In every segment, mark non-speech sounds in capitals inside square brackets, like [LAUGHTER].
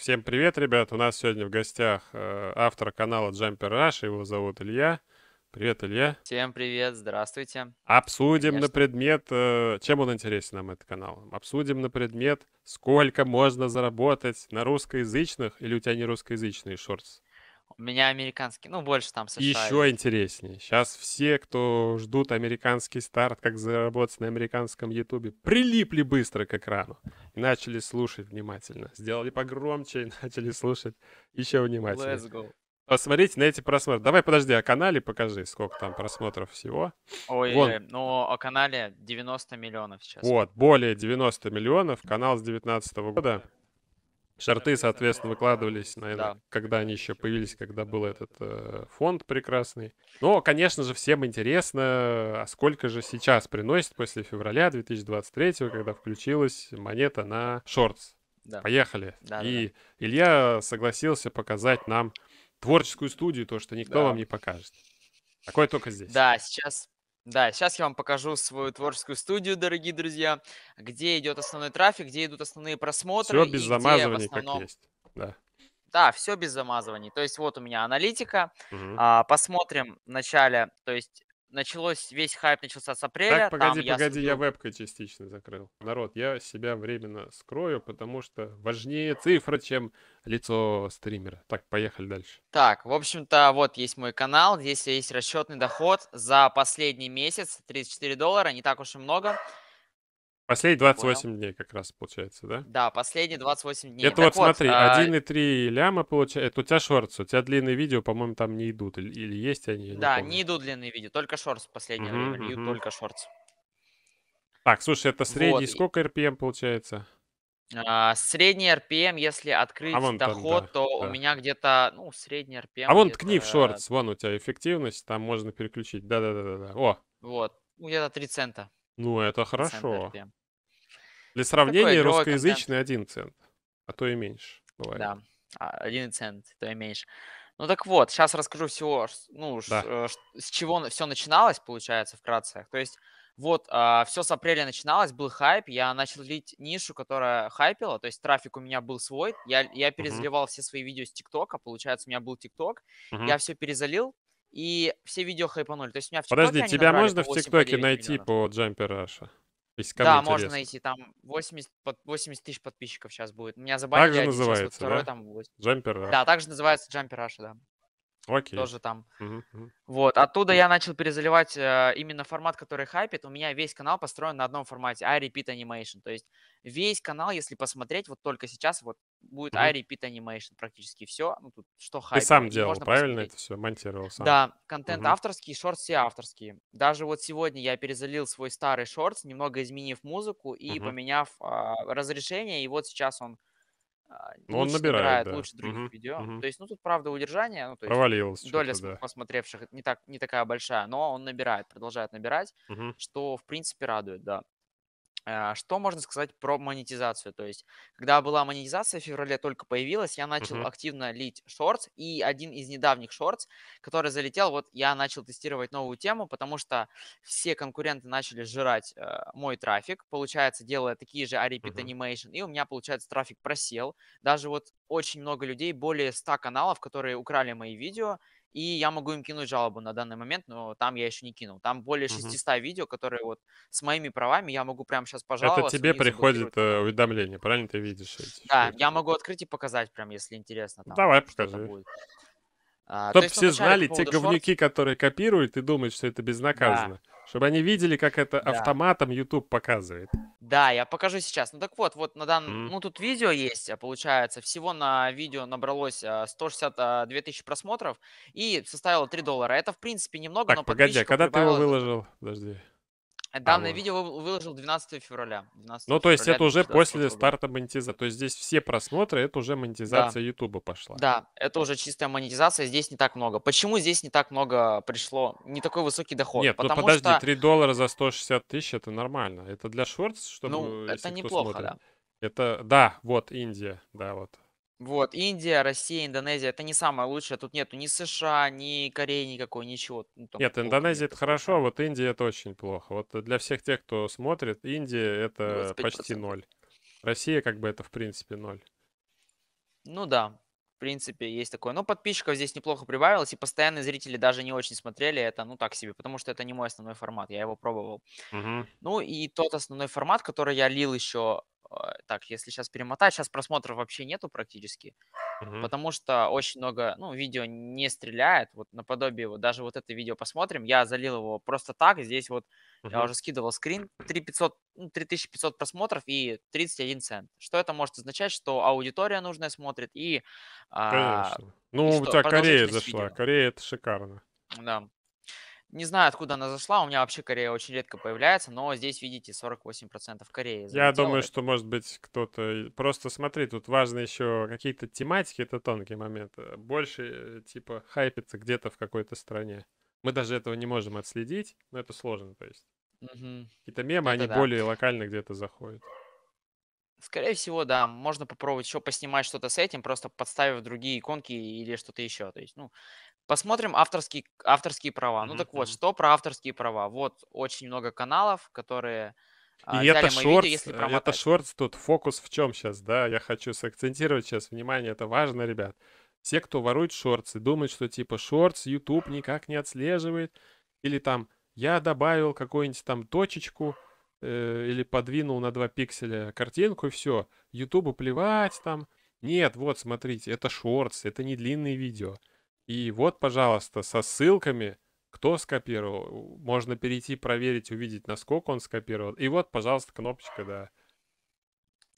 Всем привет, ребят! У нас сегодня в гостях э, автор канала Jumper Rush, его зовут Илья. Привет, Илья. Всем привет, здравствуйте. Обсудим Конечно. на предмет, э, чем он интересен нам, этот канал. Обсудим на предмет, сколько можно заработать на русскоязычных или у тебя не русскоязычные шорты. У меня американский, ну, больше там США. Еще интереснее. Сейчас все, кто ждут американский старт, как заработать на американском Ютубе, прилипли быстро к экрану и начали слушать внимательно. Сделали погромче и [LAUGHS] начали слушать еще внимательно. Let's go. Посмотрите на эти просмотры. Давай, подожди, о канале покажи, сколько там просмотров всего. Ой, Вон. Э, ну, о канале 90 миллионов сейчас. Вот, более 90 миллионов. Канал с 2019 года. Шарты, соответственно, выкладывались, наверное, да. когда они еще появились, когда был этот э, фонд прекрасный. Но, конечно же, всем интересно, а сколько же сейчас приносит после февраля 2023, когда включилась монета на шортс. Да. Поехали. Да, И да, Илья согласился показать нам творческую студию, то, что никто да. вам не покажет. Такое только здесь. Да, сейчас да, сейчас я вам покажу свою творческую студию, дорогие друзья, где идет основной трафик, где идут основные просмотры. Все без замазываний, основном... как есть. Да. Да, все без замазываний. То есть вот у меня аналитика. Угу. А, посмотрим вначале, то есть началось весь хайп начался с апреля. Так, погоди, там погоди, я, я вебкой частично закрыл. Народ, я себя временно скрою, потому что важнее цифра, чем лицо стримера. Так, поехали дальше. Так, в общем-то, вот есть мой канал, здесь есть расчетный доход за последний месяц, 34 доллара, не так уж и много. Последние 28 Понял. дней как раз получается, да? Да, последние 28 дней. Это так вот, вот смотри, а... 1,3 ляма получается. Это у тебя шорты, у тебя длинные видео, по-моему, там не идут. Или есть они? да, не, не идут длинные видео, только шорты последние последнее mm-hmm, время. Mm-hmm. Только шорты. Так, слушай, это средний. Вот. Сколько RPM получается? А, средний RPM, если а открыть а доход, там, да, то да. у меня где-то, ну, средний RPM. А вон ткни в шортс, вон у тебя эффективность, там можно переключить. Да-да-да-да. О! Вот, ну, где-то 3 цента. Ну, это хорошо. Цент RPM. Для сравнения, игровой русскоязычный контент. один цент, а то и меньше бывает. Да, а, один цент, то и меньше. Ну так вот, сейчас расскажу всего, ну, да. Э, с чего все начиналось, получается, вкратце. То есть вот, э, а, все с апреля начиналось, был хайп, я начал лить нишу, которая хайпила, то есть трафик у меня был свой, я, я перезаливал uh-huh. все свои видео с ТикТока, получается, у меня был ТикТок, uh-huh. я все перезалил, и все видео хайпанули. То есть у меня в Подожди, тебя можно в ТикТоке найти миллионов. по Jumper Russia? Если да, интересно. можно найти. Там 80, 80 тысяч подписчиков сейчас будет. Меня забанили. Также называется, да? там 80. Джампер Раша. Да, также называется Джампер Раша, да. Окей. Тоже там. Угу, Вот, оттуда я начал перезаливать э, именно формат, который хайпит. У меня весь канал построен на одном формате, iRepeat Animation. То есть весь канал, если посмотреть, вот только сейчас вот будет угу. iRepeat Animation практически все. Ну, тут что хайпит. Ты сам делал, можно правильно посмотреть. это все? Монтировал сам? Да, контент угу. авторский, шорт все авторские. Даже вот сегодня я перезалил свой старый шорт, немного изменив музыку и угу. поменяв э, разрешение, и вот сейчас он а, но ну, он набирает, набирает да. лучше других угу, видео. Угу. То есть, ну, тут, правда, удержание, ну, то есть доля да. посмотревших не, так, не такая большая, но он набирает, продолжает набирать, угу. что, в принципе, радует, да. А, что можно сказать про монетизацию? То есть, когда была монетизация в феврале только появилась, я начал uh-huh. активно лить шортс, и один из недавних шортс, который залетел, вот я начал тестировать новую тему, потому что все конкуренты начали жрать э, мой трафик, получается, делая такие же Aripit uh-huh. и у меня, получается, трафик просел. Даже вот очень много людей, более 100 каналов, которые украли мои видео, и я могу им кинуть жалобу на данный момент, но там я еще не кинул. Там более 600 угу. видео, которые вот с моими правами, я могу прямо сейчас пожаловаться. Это тебе приходит э, уведомление, правильно ты видишь? Эти да, штуки? я могу открыть и показать прям, если интересно. Там, Давай, покажи. Будет. Чтобы а, Чтоб есть, все знали, те говнюки, шорт... которые копируют и думают, что это безнаказанно. Да. Чтобы они видели, как это да. автоматом YouTube показывает. Да, я покажу сейчас. Ну так вот, вот на данном... Mm. Ну тут видео есть, а, получается. Всего на видео набралось 162 а, тысячи просмотров и составило 3 доллара. Это, в принципе, немного, так, но погоди, когда ты его выложил? Подожди. А, Данное а, видео выложил 12 февраля. 12 ну, февраля, то есть это уже после года. старта монетизации. То есть здесь все просмотры, это уже монетизация да. YouTube пошла. Да, это уже чистая монетизация, здесь не так много. Почему здесь не так много пришло, не такой высокий доход? Нет, ну Потому ну подожди, что... 3 доллара за 160 тысяч, это нормально. Это для шортс, ну, чтобы... Ну, это неплохо, смотрит. да. Это, да, вот Индия, да, вот. Вот, Индия, Россия, Индонезия, это не самое лучшее. Тут нету ни США, ни Кореи никакой, ничего. Ну, там Нет, плохо. Индонезия это хорошо, а вот Индия это очень плохо. Вот для всех тех, кто смотрит, Индия это 25%. почти ноль. Россия как бы это в принципе ноль. Ну да, в принципе есть такое. Но подписчиков здесь неплохо прибавилось, и постоянные зрители даже не очень смотрели это, ну так себе, потому что это не мой основной формат, я его пробовал. Угу. Ну и тот основной формат, который я лил еще так, если сейчас перемотать, сейчас просмотров вообще нету практически, угу. потому что очень много, ну, видео не стреляет, вот наподобие, вот даже вот это видео посмотрим, я залил его просто так, здесь вот угу. я уже скидывал скрин, 3500, ну, 3500 просмотров и 31 цент. Что это может означать, что аудитория нужная смотрит и... А, Конечно. А, ну, и у тебя Корея зашла, видео. Корея это шикарно. Да. Не знаю, откуда она зашла. У меня вообще Корея очень редко появляется, но здесь, видите, 48% Кореи. Я думаю, что, может быть, кто-то... Просто смотри, тут важно еще какие-то тематики, это тонкий момент. Э, больше, э, типа, хайпится где-то в какой-то стране. Мы даже этого не можем отследить, но это сложно, то есть. Угу. Какие-то мемы, это они да. более локально где-то заходят. Скорее всего, да. Можно попробовать еще поснимать что-то с этим, просто подставив другие иконки или что-то еще. То есть, ну, Посмотрим авторские, авторские права. Ну так вот, что про авторские права? Вот очень много каналов, которые... И а, это шорт, если э, это шорт тут. Фокус в чем сейчас, да? Я хочу сакцентировать сейчас внимание, это важно, ребят. Все, кто ворует шорты, думают, что типа шортс YouTube никак не отслеживает, или там я добавил какую-нибудь там точечку э, или подвинул на 2 пикселя картинку и все, YouTube плевать там. Нет, вот смотрите, это шортс, это не длинные видео. И вот, пожалуйста, со ссылками, кто скопировал. Можно перейти, проверить, увидеть, насколько он скопировал. И вот, пожалуйста, кнопочка, да.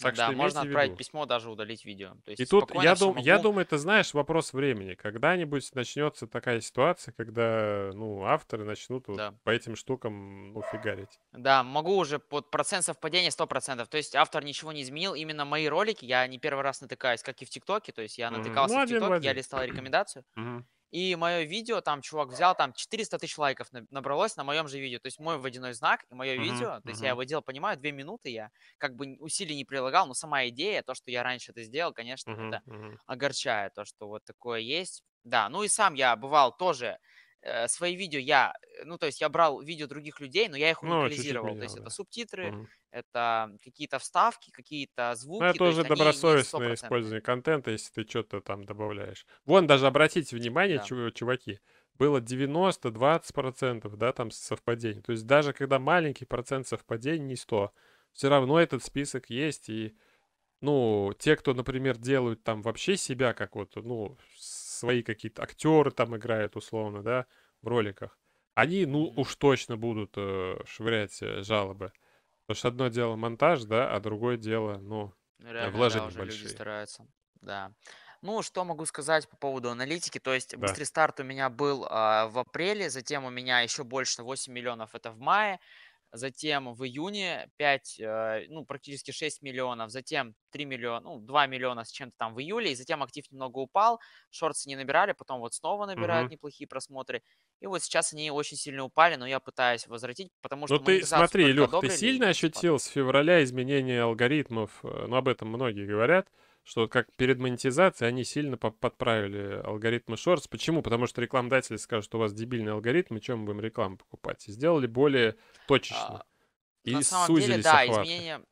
Так да, что можно отправить письмо, даже удалить видео. То есть и тут, я, дум, могу... я думаю, это, знаешь, вопрос времени. Когда-нибудь начнется такая ситуация, когда, ну, авторы начнут да. вот по этим штукам, ну, фигарить. Да, могу уже под процент совпадения сто процентов. То есть автор ничего не изменил. Именно мои ролики, я не первый раз натыкаюсь, как и в ТикТоке. То есть я натыкался ну, в ТикТоке, я листал рекомендацию. Угу. И мое видео, там чувак взял, там 400 тысяч лайков набралось на моем же видео. То есть мой водяной знак и мое mm-hmm. видео, то есть mm-hmm. я его делал, понимаю, две минуты я как бы усилий не прилагал, но сама идея, то, что я раньше это сделал, конечно, mm-hmm. это mm-hmm. огорчает, то, что вот такое есть. Да, ну и сам я бывал тоже Э, свои видео я, э, ну, то есть я брал видео других людей, но я их локализировал. Ну, то есть это субтитры, угу. это какие-то вставки, какие-то ну, звуки. Ну, это то уже добросовестное использование контента, если ты что-то там добавляешь. Вон даже обратите внимание, да. чуваки, было 90-20%, да, там совпадений. То есть даже когда маленький процент совпадений, не 100, все равно этот список есть, и ну, те, кто, например, делают там вообще себя как вот, ну, свои какие-то актеры там играют условно, да, в роликах. Они, ну, уж точно будут э, швырять э, жалобы. Потому что одно дело монтаж, да, а другое дело, ну, э, Реально, вложения да, уже большие. Люди стараются. Да. Ну, что могу сказать по поводу аналитики. То есть да. быстрый старт у меня был э, в апреле, затем у меня еще больше 8 миллионов это в мае затем в июне 5, э, ну, практически 6 миллионов, затем 3 миллиона, ну, 2 миллиона с чем-то там в июле, и затем актив немного упал, шорты не набирали, потом вот снова набирают угу. неплохие просмотры, и вот сейчас они очень сильно упали, но я пытаюсь возвратить, потому ну что... Ну, ты смотри, Илюх, ты сильно типа ощутил с февраля изменение алгоритмов, э, ну, об этом многие говорят, что как перед монетизацией они сильно подправили алгоритмы шортс. Почему? Потому что рекламодатели скажут, что у вас дебильный алгоритм, и чем мы будем рекламу покупать? И сделали более а, точечно. А, и на самом сузили деле, да, охваты. изменение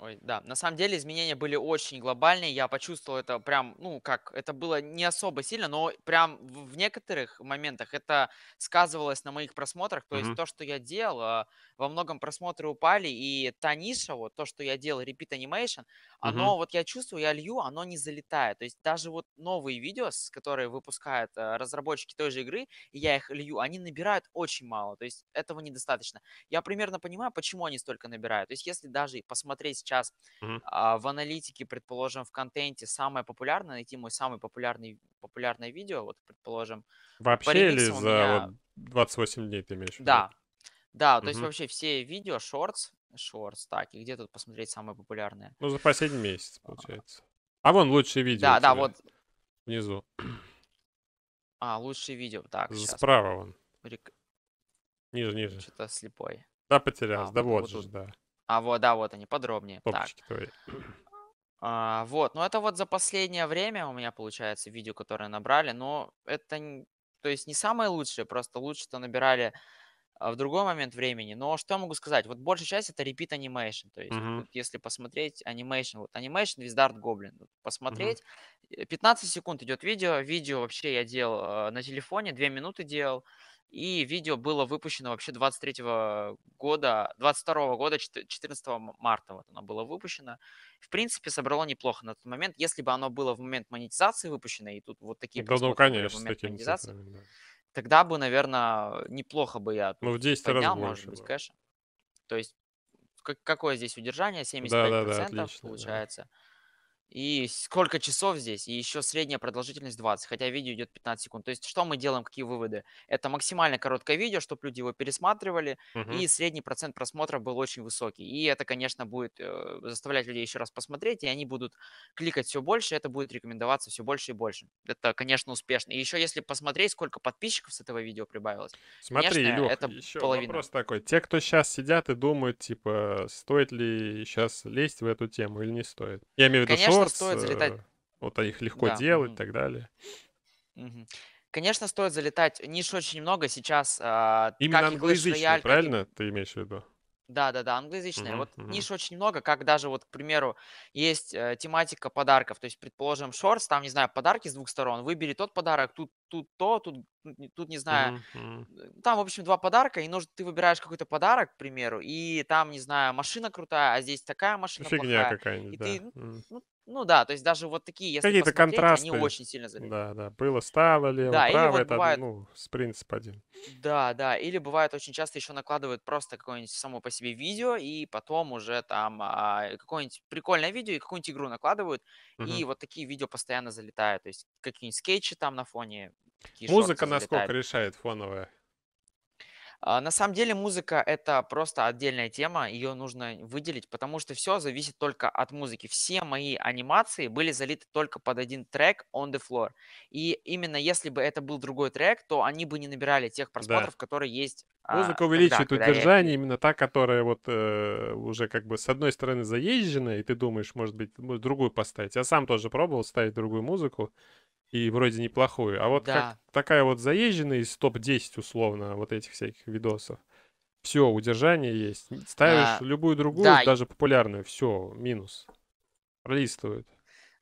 Ой, да. На самом деле изменения были очень глобальные. Я почувствовал это прям, ну, как, это было не особо сильно, но прям в некоторых моментах это сказывалось на моих просмотрах. То mm-hmm. есть то, что я делал, а, во многом просмотры упали, и та ниша, вот то, что я делал, Repeat Animation, оно, mm-hmm. вот я чувствую, я лью, оно не залетает. То есть даже вот новые видео, которые выпускают а, разработчики той же игры, и я их лью, они набирают очень мало. То есть этого недостаточно. Я примерно понимаю, почему они столько набирают. То есть если даже посмотреть сейчас а, в аналитике, предположим, в контенте самое популярное, найти мой самый популярный популярное видео, вот, предположим. Вообще или за меня... вот 28 дней ты имеешь в виду? Да, да, то mm есть вообще все видео, шортс, шортс, так, и где тут посмотреть самые популярные? Ну, за последний месяц, а. получается. А вон лучшие видео. Да, да, вот. Внизу. А, лучшие видео, так, сейчас. Справа вон. Рек... Ниже, ниже. Что-то слепой. Да, потерялся, а, да вот, вот же, да. А вот, да, вот они, подробнее. Топочки так. твои. А, вот, ну это вот за последнее время у меня получается видео, которые набрали, но это, то есть не самое лучшее, просто лучше, что набирали а, в другой момент времени. Но что я могу сказать? Вот большая часть это repeat animation, То есть, uh-huh. вот, если посмотреть animation, вот animation Виздарт Гоблин, посмотреть, uh-huh. Э, 15 секунд идет видео, видео вообще я делал э, на телефоне, 2 минуты делал, и видео было выпущено вообще 23 года, 22 года, 14 марта вот оно было выпущено. В принципе, собрало неплохо на тот момент. Если бы оно было в момент монетизации выпущено, и тут вот такие... Да, ну, конечно, в момент монетизации, цифрами, да. Тогда бы, наверное, неплохо бы я ну, в 10 поднял, раз может быть, да. То есть какое здесь удержание? 75% да, да, да, отлично, получается. Да. И сколько часов здесь, и еще средняя продолжительность 20, хотя видео идет 15 секунд. То есть что мы делаем, какие выводы? Это максимально короткое видео, чтобы люди его пересматривали, угу. и средний процент просмотров был очень высокий. И это, конечно, будет э, заставлять людей еще раз посмотреть, и они будут кликать все больше, это будет рекомендоваться все больше и больше. Это, конечно, успешно. И еще если посмотреть, сколько подписчиков с этого видео прибавилось, Смотри, конечно, Илюх, это еще половина. вопрос такой. Те, кто сейчас сидят и думают, типа, стоит ли сейчас лезть в эту тему или не стоит? Я имею в виду, конечно, Конечно, стоит э, залетать. Вот их легко да. делать и так далее. Конечно, стоит залетать. Ниш очень много сейчас. А, Именно англоязычные, правильно ты имеешь в виду? Да, да, да, англоязычные. Uh-huh, вот uh-huh. ниш очень много, как даже вот, к примеру, есть э, тематика подарков. То есть, предположим, шортс, там, не знаю, подарки с двух сторон. Выбери тот подарок, тут, тут то, тут, тут не знаю. Uh-huh. Там, в общем, два подарка, и нужно, ты выбираешь какой-то подарок, к примеру, и там, не знаю, машина крутая, а здесь такая машина Фигня плохая. какая-нибудь, и да. ты, uh-huh. ну, ну да, то есть даже вот такие, если Какие-то контрасты. они очень сильно зависят. Да, да, было стало лево, да, право, вот это, бывает... ну, с принципа один. Да, да, или бывает очень часто еще накладывают просто какое-нибудь само по себе видео, и потом уже там а, какое-нибудь прикольное видео и какую-нибудь игру накладывают, угу. и вот такие видео постоянно залетают, то есть какие-нибудь скетчи там на фоне. Музыка насколько решает фоновая? А, на самом деле музыка это просто отдельная тема, ее нужно выделить, потому что все зависит только от музыки. Все мои анимации были залиты только под один трек on the floor. И именно если бы это был другой трек, то они бы не набирали тех просмотров, да. которые есть. А, музыка увеличивает тогда, удержание, я... именно та, которая вот э, уже как бы с одной стороны заезжена, и ты думаешь, может быть, другую поставить. Я сам тоже пробовал ставить другую музыку и вроде неплохую. А вот да. как такая вот заезженная из топ-10 условно вот этих всяких видосов, все, удержание есть. Ставишь а, любую другую, да, даже популярную, все, минус. Пролистывают.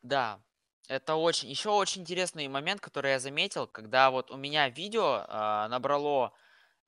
Да, это очень... Еще очень интересный момент, который я заметил, когда вот у меня видео э, набрало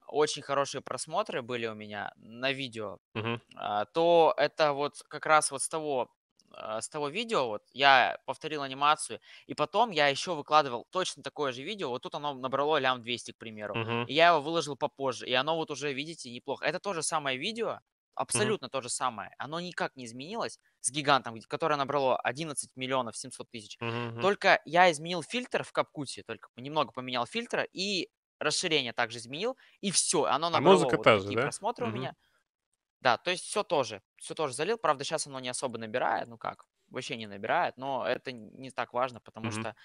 очень хорошие просмотры были у меня на видео, угу. э, то это вот как раз вот с того Э, с того видео, вот я повторил анимацию, и потом я еще выкладывал точно такое же видео, вот тут оно набрало лям 200, к примеру, uh-huh. и я его выложил попозже, и оно вот уже, видите, неплохо. Это то же самое видео, абсолютно uh-huh. то же самое, оно никак не изменилось с гигантом, которое набрало 11 миллионов 700 тысяч, uh-huh. только я изменил фильтр в Капкуте, только немного поменял фильтра, и расширение также изменил, и все, оно а набрало а музыка вот та же, такие да? просмотры uh-huh. у меня. Да, то есть все тоже. Все тоже залил. Правда, сейчас оно не особо набирает. Ну как, вообще не набирает. Но это не так важно, потому mm-hmm. что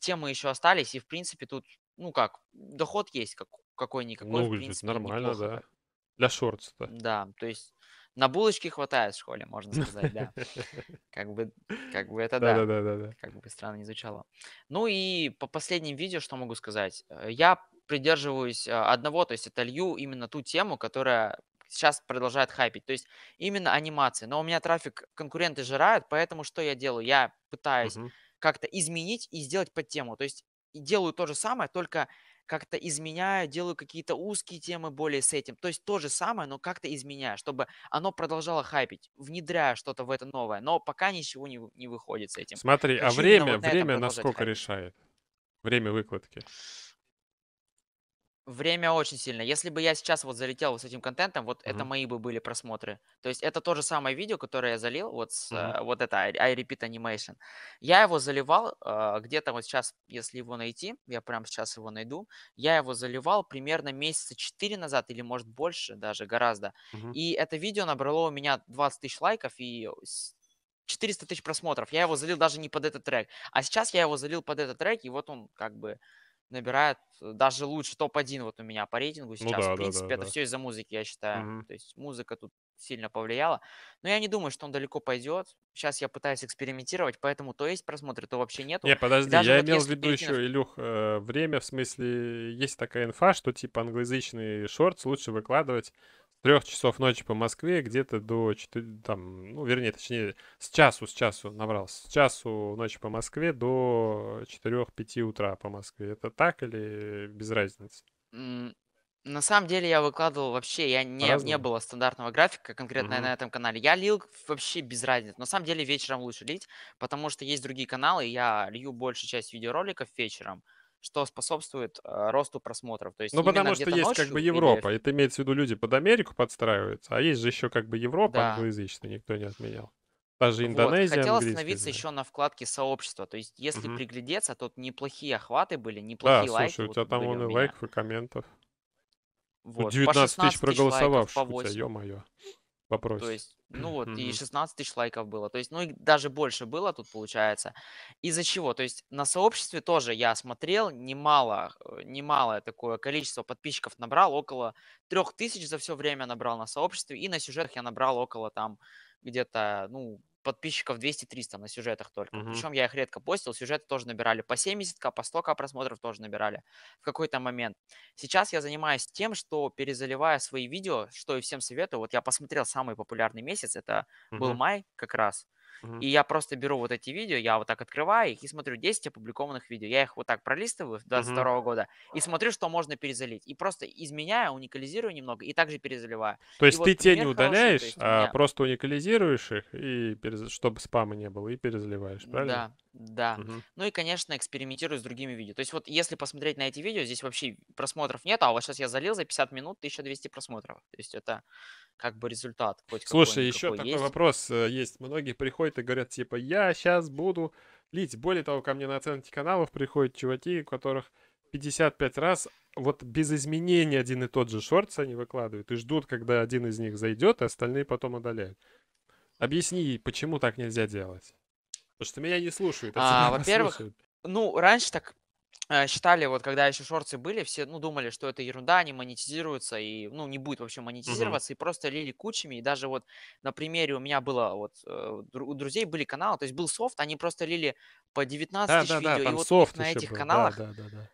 темы еще остались. И, в принципе, тут, ну как, доход есть как, какой-никакой. Ну, в принципе, нормально, неплохо. да. Для шортс-то. Да, то есть на булочки хватает в школе, можно сказать, да. [LAUGHS] Как бы, как бы это да. Да, да, да. Как бы странно не звучало. Ну и по последним видео, что могу сказать. Э, я придерживаюсь э, одного, то есть это лью именно ту тему, которая сейчас продолжает хайпить. То есть именно анимации. Но у меня трафик конкуренты жирают, поэтому что я делаю? Я пытаюсь угу. как-то изменить и сделать под тему. То есть делаю то же самое, только как-то изменяю, делаю какие-то узкие темы более с этим. То есть то же самое, но как-то изменяю, чтобы оно продолжало хайпить, внедряя что-то в это новое. Но пока ничего не, не выходит с этим. Смотри, а Хочу а время, вот время насколько хайпить. решает? Время выкладки. Время очень сильно. Если бы я сейчас вот залетел вот с этим контентом, вот mm-hmm. это мои бы были просмотры. То есть это то же самое видео, которое я залил, вот с, mm-hmm. э, вот это I Repeat Animation. Я его заливал э, где-то вот сейчас, если его найти, я прямо сейчас его найду, я его заливал примерно месяца 4 назад или может больше даже, гораздо. Mm-hmm. И это видео набрало у меня 20 тысяч лайков и 400 тысяч просмотров. Я его залил даже не под этот трек. А сейчас я его залил под этот трек, и вот он как бы набирает э, даже лучше топ-1 вот у меня по рейтингу ну сейчас. Ну, да, в принципе, да, да, это да. все из-за музыки, я считаю. Угу. То есть музыка тут сильно повлияла. Но я не думаю, что он далеко пойдет. Сейчас я пытаюсь экспериментировать, поэтому то есть просмотры, то вообще нету. Не, подожди, я вот имел в виду еще, Илюх, э, время, в смысле, есть такая инфа, что типа англоязычный шортс лучше выкладывать трех часов ночи по Москве где-то до 4, там, ну, вернее, точнее, с часу, с часу набрался, с часу ночи по Москве до 4-5 утра по Москве. Это так или без разницы? На самом деле я выкладывал вообще, я не, Разум. не было стандартного графика конкретно угу. на этом канале. Я лил вообще без разницы. На самом деле вечером лучше лить, потому что есть другие каналы, и я лью большую часть видеороликов вечером что способствует а, росту просмотров. То есть ну, потому что есть как бы Европа, или... это имеется в виду люди под Америку подстраиваются, а есть же еще как бы Европа а да. англоязычная, никто не отменял. Даже Индонезия. Вот. Хотел остановиться да. еще на вкладке сообщества. То есть, если угу. приглядеться, тут неплохие охваты были, неплохие да, лайки. Слушай, у тебя там вон и лайков, и комментов. Вот. 19 тысяч проголосовавших. Лайков, по У тебя, ё-моё попросит. То есть, ну вот, mm-hmm. и 16 тысяч лайков было. То есть, ну и даже больше было тут получается. Из-за чего? То есть на сообществе тоже я смотрел, немало, э, немалое такое количество подписчиков набрал, около 3000 за все время набрал на сообществе, и на сюжетах я набрал около там где-то, ну, подписчиков 200-300 на сюжетах только. Угу. Причем я их редко постил, сюжеты тоже набирали по 70к, по 100к просмотров тоже набирали в какой-то момент. Сейчас я занимаюсь тем, что перезаливаю свои видео, что и всем советую. Вот я посмотрел самый популярный месяц, это угу. был май как раз. И я просто беру вот эти видео, я вот так открываю их и смотрю 10 опубликованных видео. Я их вот так пролистываю 22 mm года и смотрю, что можно перезалить. И просто изменяю, уникализирую немного и также перезаливаю. То есть ты те не удаляешь, а просто уникализируешь их, и чтобы спама не было, и перезаливаешь, правильно? Да. Да. Угу. Ну и, конечно, экспериментирую с другими видео. То есть вот если посмотреть на эти видео, здесь вообще просмотров нет, а вот сейчас я залил за 50 минут 1200 просмотров. То есть это как бы результат. Хоть Слушай, еще такой вопрос э, есть. Многие приходят и говорят, типа, я сейчас буду лить. Более того, ко мне на оценки каналов приходят чуваки, у которых 55 раз вот без изменений один и тот же шортс они выкладывают и ждут, когда один из них зайдет, а остальные потом удаляют. Объясни, почему так нельзя делать? Потому что меня не слушают. А, а во-первых, ну, раньше так э, считали, вот когда еще шорты были, все ну, думали, что это ерунда, они монетизируются и ну, не будет вообще монетизироваться, угу. и просто лили кучами. И даже вот на примере у меня было, вот э, у друзей были каналы, то есть был софт, они просто лили по 19 да, тысяч да, видео, да, и вот софт на этих было. каналах... Да, да, да, да.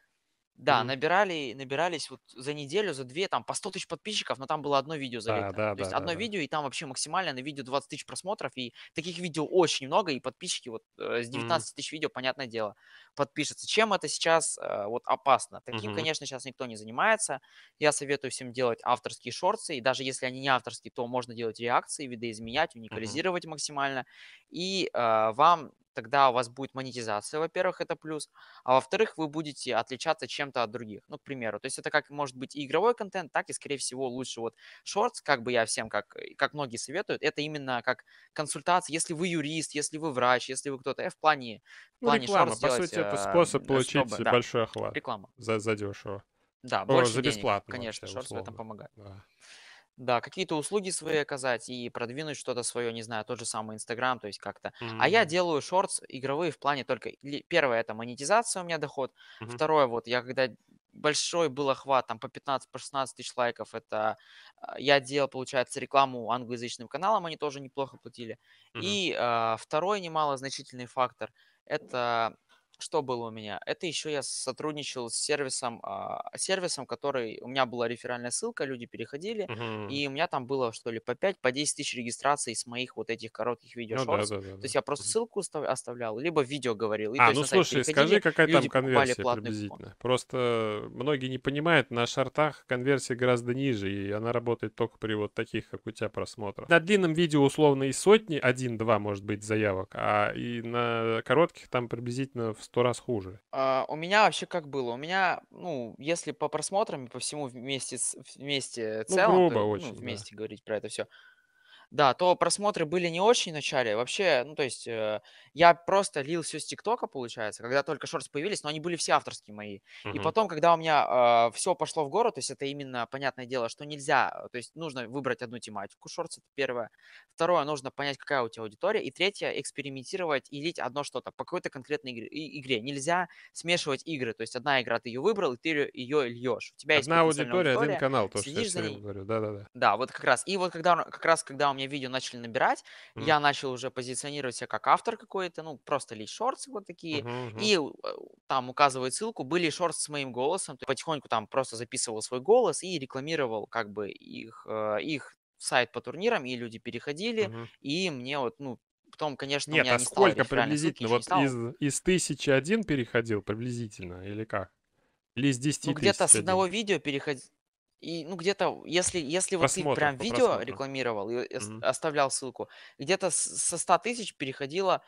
Да, mm. набирали, набирались вот за неделю, за две, там по 100 тысяч подписчиков, но там было одно видео за Да, да, То да, есть да, одно да. видео, и там вообще максимально на видео 20 тысяч просмотров, и таких видео очень много, и подписчики вот э, с 19 тысяч mm. видео, понятное дело, подпишутся. Чем это сейчас э, вот опасно? Таким, mm-hmm. конечно, сейчас никто не занимается. Я советую всем делать авторские шорты, и даже если они не авторские, то можно делать реакции, видоизменять, уникализировать mm-hmm. максимально. И э, вам тогда у вас будет монетизация, во-первых, это плюс, а во-вторых, вы будете отличаться чем-то от других, ну, к примеру. То есть это как может быть и игровой контент, так и, скорее всего, лучше вот шортс, как бы я всем, как, как многие советуют, это именно как консультация, если вы юрист, если вы врач, если вы кто-то, э, в плане, в ну, плане ну, реклама, шортс по делать, сути, это э, способ э, получить чтобы, большой охват. Реклама. За, за дешево. Да, О, больше за денег, бесплатно. Конечно, вообще, шортс в этом помогает. Да да, какие-то услуги свои оказать и продвинуть что-то свое, не знаю, тот же самый Инстаграм, то есть как-то. Mm-hmm. А я делаю шортс игровые в плане только... Первое, это монетизация у меня доход. Mm-hmm. Второе, вот я когда большой был охват, там по 15-16 по тысяч лайков, это а, я делал, получается, рекламу англоязычным каналам, они тоже неплохо платили. Mm-hmm. И э, второй немалозначительный фактор – это что было у меня? Это еще я сотрудничал с сервисом, а, сервисом, который у меня была реферальная ссылка, люди переходили, угу. и у меня там было что ли по 5, по 10 тысяч регистраций с моих вот этих коротких видео ну, да, да, да, То есть я просто ссылку оставлял, либо видео говорил. И а, ну слушай, скажи, какая там конверсия приблизительно? Фон. Просто многие не понимают, на шартах конверсия гораздо ниже, и она работает только при вот таких, как у тебя, просмотрах. На длинном видео условно и сотни, один-два, может быть, заявок, а и на коротких там приблизительно в сто раз хуже. А, у меня вообще как было? У меня, ну, если по просмотрам и по всему вместе, вместе ну, целом, ну, грубо то, очень, ну, вместе да. говорить про это все, да, то просмотры были не очень в начале. Вообще, ну, то есть э, я просто лил все с ТикТока, получается, когда только шорты появились, но они были все авторские мои. Mm-hmm. И потом, когда у меня э, все пошло в гору, то есть это именно, понятное дело, что нельзя, э, то есть нужно выбрать одну тематику шортс, это первое. Второе, нужно понять, какая у тебя аудитория. И третье, экспериментировать и лить одно что-то по какой-то конкретной игре. И, игре. Нельзя смешивать игры, то есть одна игра, ты ее выбрал, и ты ее льешь. У тебя одна аудитория, аудитория, один канал, то, что я говорю, да-да-да. Да, вот как раз. И вот когда, как раз, когда у мне видео начали набирать, mm-hmm. я начал уже позиционировать себя как автор какой-то, ну, просто лишь шортсы вот такие, mm-hmm. и э, там указываю ссылку, были шортс с моим голосом, потихоньку там просто записывал свой голос и рекламировал как бы их, э, их сайт по турнирам, и люди переходили, mm-hmm. и мне вот, ну, Потом, конечно, Нет, у меня а не сколько стало приблизительно? Вот из, из тысячи один переходил приблизительно или как? Или из десяти ну, где-то с одного видео переходил. И, ну, где-то, если, если Просмотр, вот ты прям видео просмотру. рекламировал и угу. оставлял ссылку, где-то со 100 тысяч переходило,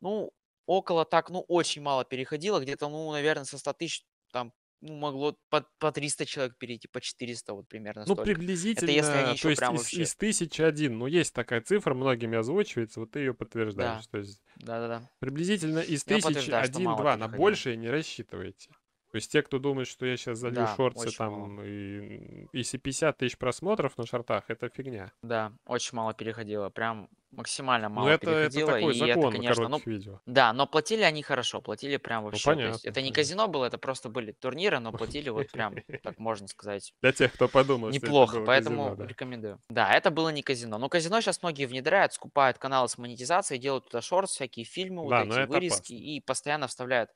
ну, около так, ну, очень мало переходило, где-то, ну, наверное, со 100 тысяч там ну, могло по, по 300 человек перейти, по 400 вот примерно. Ну, столько. приблизительно, Это если они еще то есть прям из, вообще... из тысячи один, ну, есть такая цифра, многими озвучивается, вот ты ее подтверждаешь. Да, то есть да, да, да. Приблизительно из тысячи один-два, на больше не рассчитываете то есть те, кто думает, что я сейчас залью Да, шорты там, мало. и, если 50 тысяч просмотров на шортах, это фигня. Да, очень мало переходило, прям максимально ну, мало это, это переходило, такой и это, конечно, ну, видео. да, но платили они хорошо, платили прям ну, вообще, то есть понятно, это не казино было, это просто были турниры, но платили вот прям, [LAUGHS] так можно сказать, Для тех, кто подумал, Неплохо, поэтому рекомендую. Да, это было не казино. Но казино сейчас многие внедряют, скупают каналы с монетизацией, делают туда шорты, всякие фильмы, вот эти вырезки и постоянно вставляют.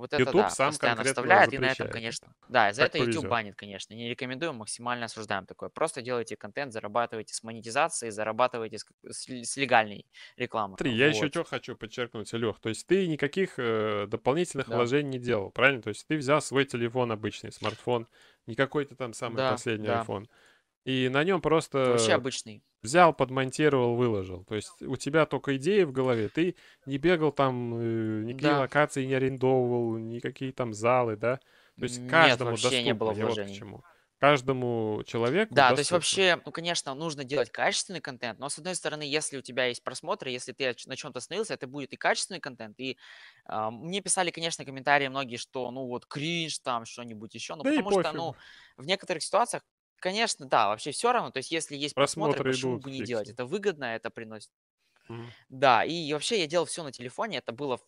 Вот это YouTube да, сам постоянно вставляет, и на этом, конечно. Да, за как это повезет. YouTube банит, конечно. Не рекомендую, максимально осуждаем такое. Просто делайте контент, зарабатывайте с монетизацией, зарабатывайте с, с легальной рекламой. Три, вот. я еще что хочу подчеркнуть, Лех. То есть ты никаких э, дополнительных да. вложений не делал, правильно? То есть ты взял свой телефон обычный, смартфон, не какой-то там самый да, последний да. iPhone и на нем просто... Вообще обычный. Взял, подмонтировал, выложил. То есть у тебя только идеи в голове. Ты не бегал там, э, никакие да. локации не арендовывал, никакие там залы, да? То есть каждому Нет, вообще доступно. не было вложений. Вот почему. Каждому человеку. Да, доступно. то есть вообще, ну, конечно, нужно делать качественный контент, но с одной стороны, если у тебя есть просмотры, если ты на чем-то остановился, это будет и качественный контент. И э, мне писали, конечно, комментарии многие, что ну вот кринж там что-нибудь еще, но ну, да потому что, ну, в некоторых ситуациях Конечно, да, вообще все равно. То есть, если есть просмотры, просмотры почему идут, бы не фикс. делать? Это выгодно, это приносит. Mm. Да, и вообще я делал все на телефоне. Это было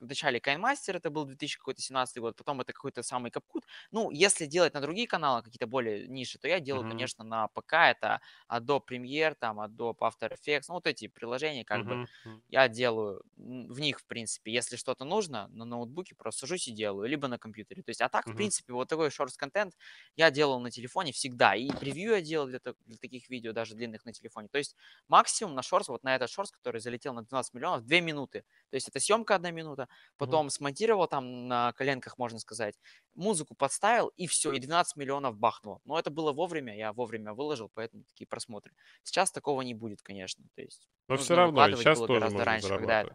вначале Кайнмастер, это был 2017 год, потом это какой-то самый Капкут. Ну, если делать на другие каналы какие-то более ниши, то я делаю, mm-hmm. конечно, на ПК, это Adobe Premiere, там Adobe After Effects, ну, вот эти приложения, как mm-hmm. бы, я делаю в них, в принципе, если что-то нужно, на ноутбуке просто сажусь и делаю, либо на компьютере. То есть, а так, mm-hmm. в принципе, вот такой шортс-контент я делал на телефоне всегда, и превью я делал для, для таких видео, даже длинных на телефоне. То есть, максимум на шортс, вот на этот шортс, который залетел на 12 миллионов, 2 минуты. То есть, это съемка одна минута, потом mm-hmm. смонтировал там на коленках, можно сказать, музыку подставил, и все, и 12 миллионов бахнуло. Но это было вовремя, я вовремя выложил, поэтому такие просмотры. Сейчас такого не будет, конечно. То есть, Но все равно, сейчас тоже можно раньше, когда это...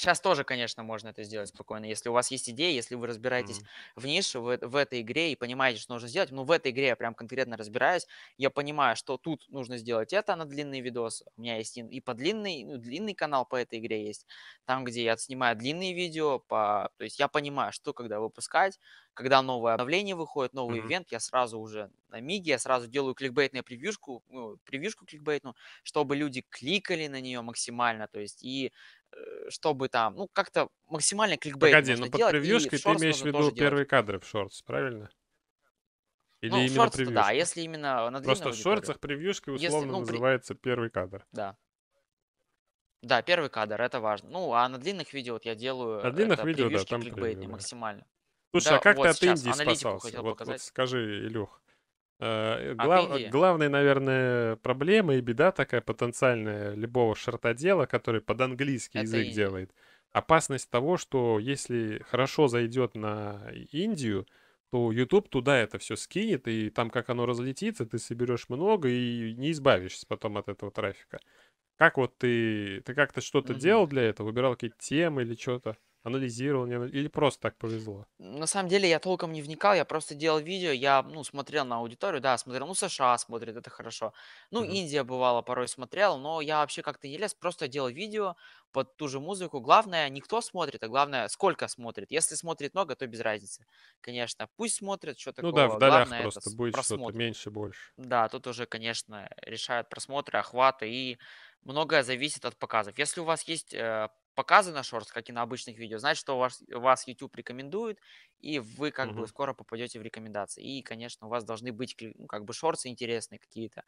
Сейчас тоже, конечно, можно это сделать спокойно. Если у вас есть идея, если вы разбираетесь mm-hmm. в нише, в, в этой игре и понимаете, что нужно сделать, ну, в этой игре я прям конкретно разбираюсь, я понимаю, что тут нужно сделать это а на длинный видос. У меня есть и по длинный, ну, длинный канал по этой игре есть, там, где я снимаю длинные видео, по... то есть я понимаю, что когда выпускать, когда новое обновление выходит, новый mm-hmm. ивент, я сразу уже на миге, я сразу делаю кликбейтную превьюшку, ну, превьюшку кликбейтную, чтобы люди кликали на нее максимально, то есть и Э, чтобы там, ну, как-то максимально кликбейт Погоди, ну, под превьюшкой ты имеешь в виду первые делать. кадры в шортс, правильно? Или ну, именно превьюшка? Да, если именно на Просто в шортсах превьюшкой условно если, ну, называется при... первый кадр. Да. Да, первый кадр, это важно. Ну, а на длинных видео вот я делаю на длинных видео, да, там превью, максимально. Слушай, а да, а как вот ты от Индии спасался? Вот, вот скажи, Илюх. Э, а глав, главная, наверное, проблема и беда такая потенциальная любого шартодела, который под английский Это язык Индия. делает. Опасность того, что если хорошо зайдет на Индию, то YouTube туда это все скинет, и там как оно разлетится, ты соберешь много и не избавишься потом от этого трафика. Как вот ты, ты как-то что-то угу. делал для этого, выбирал какие-то темы или что-то? анализировал, не или просто так повезло? На самом деле я толком не вникал, я просто делал видео, я, ну, смотрел на аудиторию, да, смотрел, ну, США смотрит, это хорошо. Ну, mm-hmm. Индия бывала, порой смотрел, но я вообще как-то не лез, просто делал видео под ту же музыку. Главное, никто смотрит, а главное, сколько смотрит. Если смотрит много, то без разницы, конечно. Пусть смотрит, что такое. Ну да, в долях главное, просто будет просмотр. что-то меньше, больше. Да, тут уже, конечно, решают просмотры, охваты и многое зависит от показов. Если у вас есть э, показы на шортс, как и на обычных видео, значит, что вас, вас YouTube рекомендует, и вы как угу. бы скоро попадете в рекомендации. И, конечно, у вас должны быть ну, как бы шорты интересные какие-то,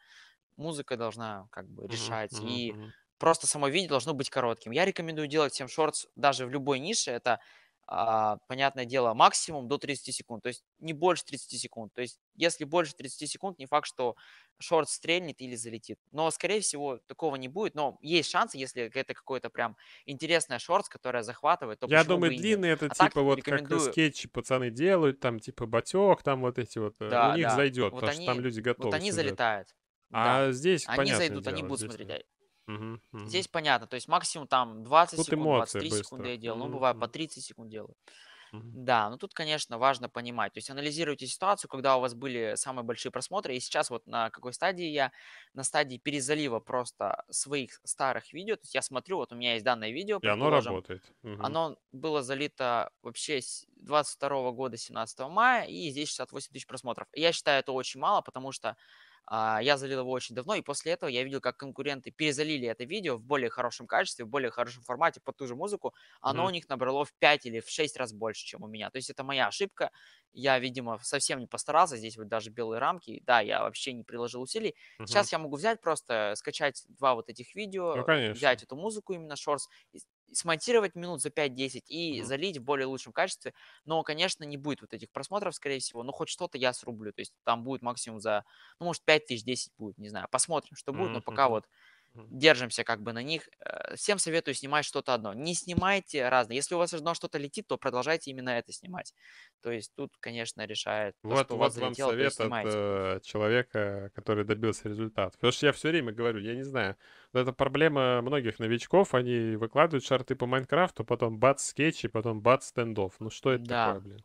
музыка должна как бы решать, угу. и угу. просто само видео должно быть коротким. Я рекомендую делать всем шортс даже в любой нише, это а, понятное дело, максимум до 30 секунд, то есть не больше 30 секунд. То есть если больше 30 секунд, не факт, что шорт стрельнет или залетит. Но, скорее всего, такого не будет. Но есть шансы, если это какой то прям интересное шорт, которое захватывает, то Я думаю, длинный это а типа так, вот рекомендую... как скетчи пацаны делают, там типа батек, там вот эти вот. Э, да, у них да. зайдет, вот потому они, что там люди готовы. Вот они сюда. залетают. А да. здесь, Они зайдут, дело, они будут здесь... смотреть. Угу, угу. Здесь понятно, то есть максимум там 20 тут секунд, 23 быстро. секунды я делал, угу. ну, бывает по 30 секунд делаю. Угу. Да, но ну, тут, конечно, важно понимать. То есть анализируйте ситуацию, когда у вас были самые большие просмотры. И сейчас вот на какой стадии я? На стадии перезалива просто своих старых видео. То есть я смотрю, вот у меня есть данное видео. И оно работает. Угу. Оно было залито вообще 22 года, 17 мая, и здесь 68 тысяч просмотров. И я считаю это очень мало, потому что а, я залил его очень давно, и после этого я видел, как конкуренты перезалили это видео в более хорошем качестве, в более хорошем формате под ту же музыку. Оно mm-hmm. у них набрало в 5 или в 6 раз больше, чем у меня. То есть это моя ошибка. Я, видимо, совсем не постарался. Здесь вот даже белые рамки. Да, я вообще не приложил усилий. Mm-hmm. Сейчас я могу взять просто, скачать два вот этих видео, ну, взять эту музыку именно шорс, смонтировать минут за 5-10 и mm-hmm. залить в более лучшем качестве. Но, конечно, не будет вот этих просмотров, скорее всего. Но хоть что-то я срублю. То есть там будет максимум за, ну, может, 5 тысяч, 10 будет, не знаю. Посмотрим, что будет. Mm-hmm. Но пока вот держимся как бы на них. Э, всем советую снимать что-то одно. Не снимайте разное. Если у вас одно что-то летит, то продолжайте именно это снимать. То есть тут, конечно, решает то, вот, что у вас залетело, вам совет от э, человека, который добился результата. Потому что я все время говорю, я не знаю, но это проблема многих новичков, они выкладывают шарты по Майнкрафту, потом бац скетчи, потом бац стендов. Ну что это да. такое, блин?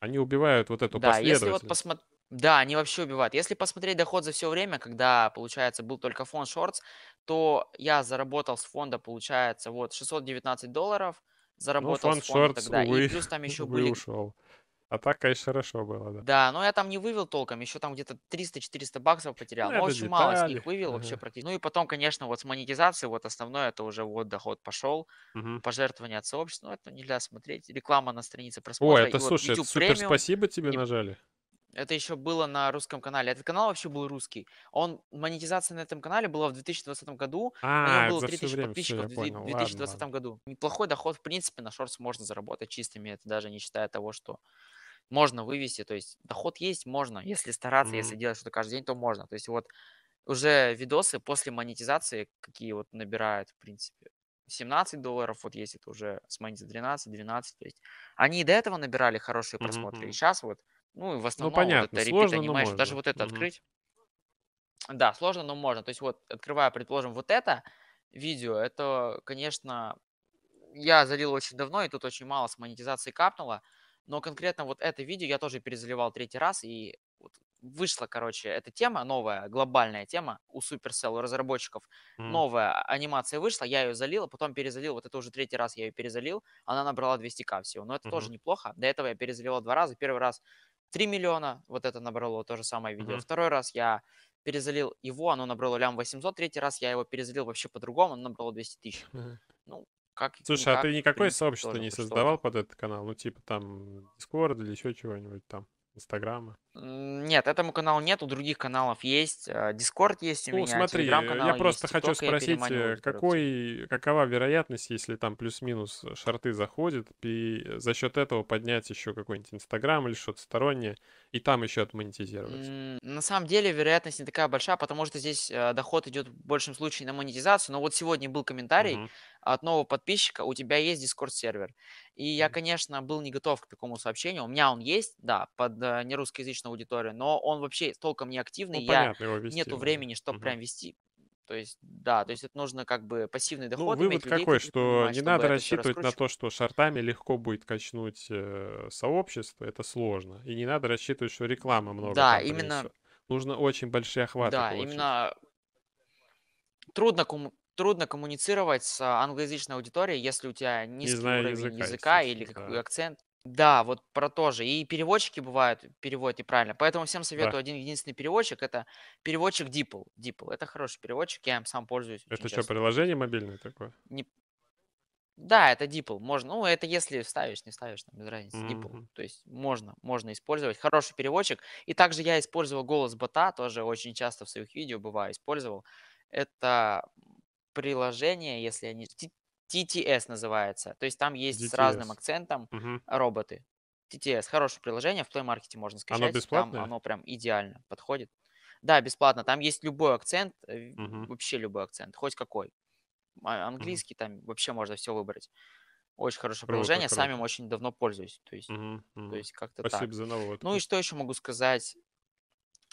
Они убивают вот эту да, последовательность. Если вот посмотреть да, они вообще убивают. Если посмотреть доход за все время, когда, получается, был только фонд шортс, то я заработал с фонда, получается, вот 619 долларов, ну, заработал ну, фонд с фонда шортс, тогда. Увы, и плюс там [LAUGHS] еще увы, были... ушел. А так, конечно, хорошо было, да. Да, но я там не вывел толком, еще там где-то 300-400 баксов потерял. Ну, очень детали. мало с них вывел ага. вообще практически. Ну и потом, конечно, вот с монетизацией, вот основное, это уже вот доход пошел, угу. пожертвования от сообщества, но ну, это нельзя смотреть, реклама на странице просмотра. О, это, и слушай, вот это супер премиум. спасибо тебе и... нажали. Это еще было на русском канале. Этот канал вообще был русский. Он монетизация на этом канале была в 2020 году. А, у него а, было 3000 время, подписчиков в 2020 ладно, ладно. году. Неплохой доход, в принципе, на шортс можно заработать чистыми. Это даже не считая того, что можно вывести. То есть доход есть, можно. Если стараться, mm-hmm. если делать что-то каждый день, то можно. То есть вот уже видосы после монетизации, какие вот набирают, в принципе, 17 долларов, вот есть это уже с монетизации 12, 12, то есть они и до этого набирали хорошие просмотры, mm-hmm. и сейчас вот ну, в ну, основном ну, понятно. Вот это репит сложно, анимation. Даже вот это угу. открыть. Да, сложно, но можно. То есть вот, открывая, предположим, вот это видео, это, конечно, я залил очень давно, и тут очень мало с монетизацией капнуло. Но конкретно вот это видео я тоже перезаливал третий раз, и вот вышла, короче, эта тема новая, глобальная тема у Supercell, у разработчиков. Mm. Новая анимация вышла, я ее залил, а потом перезалил, вот это уже третий раз я ее перезалил, она набрала 200к всего. Но это mm-hmm. тоже неплохо. До этого я перезаливал два раза. Первый раз 3 миллиона, вот это набрало то же самое видео. Mm-hmm. Второй раз я перезалил его, оно набрало лям 800, третий раз я его перезалил вообще по-другому, оно набрало 200 тысяч. Mm-hmm. Ну, как... Слушай, а никак, а ты никакое сообщество не создавал под этот канал? Ну, типа там Discord или еще чего-нибудь там, Инстаграма? Нет, этому каналу нет, у других каналов есть. Дискорд э, есть у ну, меня, смотри, э, я просто хочу спросить, э, какой, какова вероятность, если там плюс-минус шарты заходит, и за счет этого поднять еще какой-нибудь Инстаграм или что-то стороннее, и там еще отмонетизировать? На самом деле вероятность не такая большая, потому что здесь доход идет в большем случае на монетизацию. Но вот сегодня был комментарий, угу от нового подписчика, у тебя есть Discord сервер. И я, конечно, был не готов к такому сообщению. У меня он есть, да, под нерусскоязычную на аудиторию, но он вообще толком не активный, ну, я вести, нету да. времени, чтобы угу. прям вести. То есть, да, то есть это нужно как бы пассивный ну, доход. Ну, вывод людей, какой, что не надо рассчитывать на то, что шартами легко будет качнуть э, сообщество, это сложно. И не надо рассчитывать, что реклама много. Да, именно. Принесет. Нужно очень большие охваты. Да, получить. именно трудно кому трудно коммуницировать с англоязычной аудиторией, если у тебя низкий не уровень языка, языка или да. какой акцент. Да, вот про то же. И переводчики бывают, переводят неправильно. Поэтому всем советую да. один единственный переводчик. Это переводчик DeepL. DeepL. Это хороший переводчик, я им сам пользуюсь. Это что, приложение мобильное такое? Не... Да, это DeepL. Можно. Ну, это если ставишь, не ставишь, там, без разницы. Mm-hmm. DeepL. То есть можно, можно использовать. Хороший переводчик. И также я использовал голос бота, тоже очень часто в своих видео бываю использовал. Это приложение, если я не... TTS называется. То есть там есть DTS. с разным акцентом угу. роботы. TTS хорошее приложение, в Play Market можно скачать. Оно бесплатное? Там оно прям идеально подходит. Да, бесплатно. Там есть любой акцент, угу. вообще любой акцент, хоть какой. А, английский угу. там вообще можно все выбрать. Очень хорошее приложение, круто. самим очень давно пользуюсь. То есть, угу, угу. То есть как-то так. Спасибо за новую. Ну и что еще могу сказать?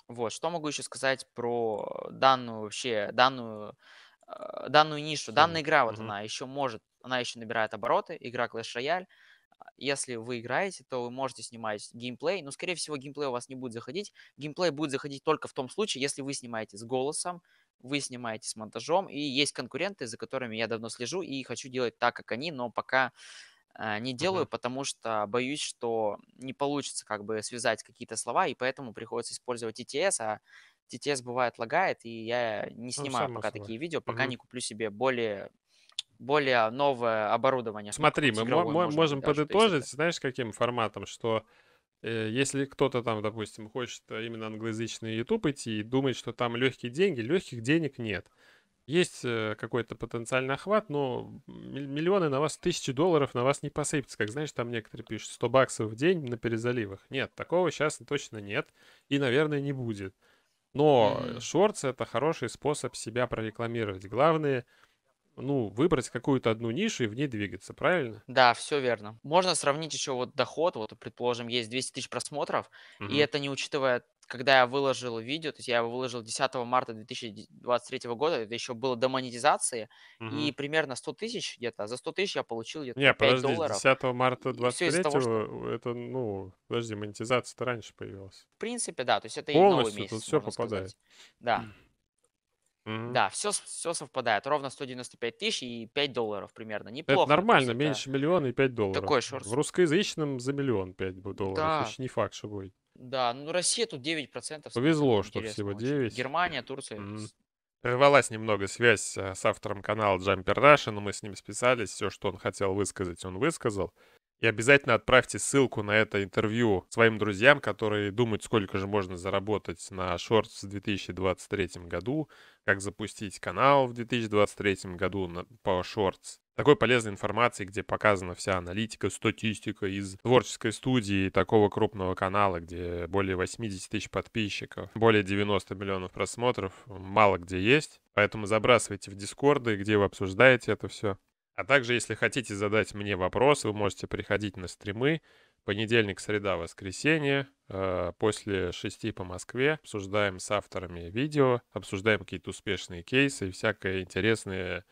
Вот, что могу еще сказать про данную вообще, данную а, данную нишу, данная игра, вот она еще может, она еще набирает обороты, игра Clash Royale. А, если вы играете, то вы можете снимать геймплей, но, скорее всего, геймплей у вас не будет заходить. Геймплей будет заходить только в том случае, если вы снимаете с голосом, вы снимаете с монтажом, и есть конкуренты, за которыми я давно слежу и хочу делать так, как они, но пока а, не делаю, uh-huh. потому что боюсь, что не получится как бы связать какие-то слова, и поэтому приходится использовать ETS, а TTS бывает лагает, и я не ну, снимаю ну, пока собой. такие видео, пока угу. не куплю себе более более новое оборудование. Смотри, мы можем, можем быть, подытожить, даже, знаешь, каким форматом, что э, если кто-то там, допустим, хочет э, именно англоязычный YouTube идти и думает, что там легкие деньги, легких денег нет. Есть э, какой-то потенциальный охват, но миллионы на вас, тысячи долларов на вас не посыпятся. Как знаешь, там некоторые пишут 100 баксов в день на перезаливах. Нет, такого сейчас точно нет и, наверное, не будет. Но mm-hmm. шортс это хороший способ себя прорекламировать. Главное, ну, выбрать какую-то одну нишу и в ней двигаться, правильно? Да, все верно. Можно сравнить еще вот доход, вот, предположим, есть 200 тысяч просмотров, угу. и это не учитывая когда я выложил видео, то есть я его выложил 10 марта 2023 года, это еще было до монетизации, угу. и примерно 100 тысяч где-то, а за 100 тысяч я получил где-то Не, 5 подожди, долларов. 10 марта 23 того, что... это, ну, подожди, монетизация-то раньше появилась. В принципе, да, то есть это Полностью и новый месяц, тут все попадает. Сказать. Да. Mm-hmm. Да, все, все совпадает. Ровно 195 тысяч и 5 долларов примерно. Неплохо. Это нормально, принципе, меньше да. миллиона и 5 долларов. Такой шорт. В русскоязычном за миллион 5 долларов. Да. Еще не факт, что будет. Да, ну Россия тут 9%. Повезло, что всего очень. 9. Германия, Турция. Mm. Прервалась немного связь э, с автором канала Jumper Russia, но мы с ним списались. Все, что он хотел высказать, он высказал. И обязательно отправьте ссылку на это интервью своим друзьям, которые думают, сколько же можно заработать на шортс в 2023 году, как запустить канал в 2023 году на, по шортс. Такой полезной информации, где показана вся аналитика, статистика из творческой студии такого крупного канала, где более 80 тысяч подписчиков, более 90 миллионов просмотров, мало где есть. Поэтому забрасывайте в дискорды, где вы обсуждаете это все. А также, если хотите задать мне вопрос, вы можете приходить на стримы. Понедельник, среда, воскресенье. Э, после шести по Москве обсуждаем с авторами видео, обсуждаем какие-то успешные кейсы и всякое интересное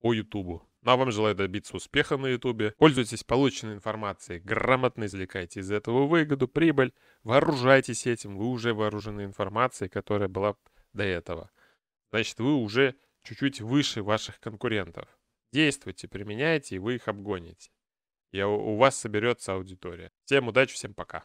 по Ютубу. Ну а вам желаю добиться успеха на Ютубе. Пользуйтесь полученной информацией, грамотно извлекайте из этого выгоду, прибыль. Вооружайтесь этим, вы уже вооружены информацией, которая была до этого. Значит, вы уже чуть-чуть выше ваших конкурентов. Действуйте, применяйте, и вы их обгоните. И у вас соберется аудитория. Всем удачи, всем пока.